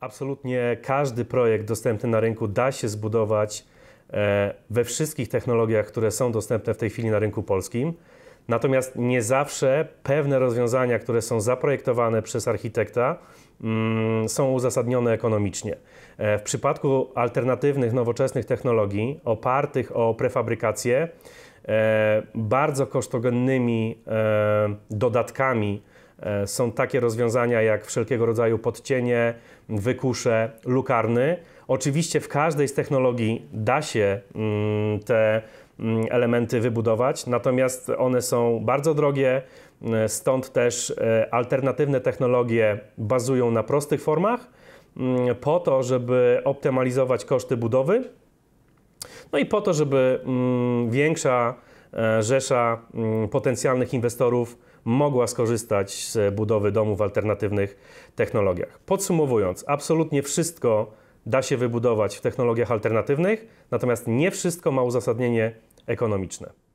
Absolutnie każdy projekt dostępny na rynku da się zbudować e, we wszystkich technologiach, które są dostępne w tej chwili na rynku polskim. Natomiast nie zawsze pewne rozwiązania, które są zaprojektowane przez architekta, mm, są uzasadnione ekonomicznie. E, w przypadku alternatywnych, nowoczesnych technologii opartych o prefabrykację, e, bardzo kosztogennymi dodatkami E, są takie rozwiązania jak wszelkiego rodzaju podcienie, wykusze, lukarny. Oczywiście w każdej z technologii da się mm, te mm, elementy wybudować, natomiast one są bardzo drogie, e, stąd też e, alternatywne technologie bazują na prostych formach mm, po to, żeby optymalizować koszty budowy. No i po to, żeby większa E, rzesza mm, potencjalnych inwestorów mogła skorzystać z budowy domów w alternatywnych technologiach. Podsumowując, absolutnie wszystko da się wybudować w technologiach alternatywnych, natomiast nie wszystko ma uzasadnienie ekonomiczne.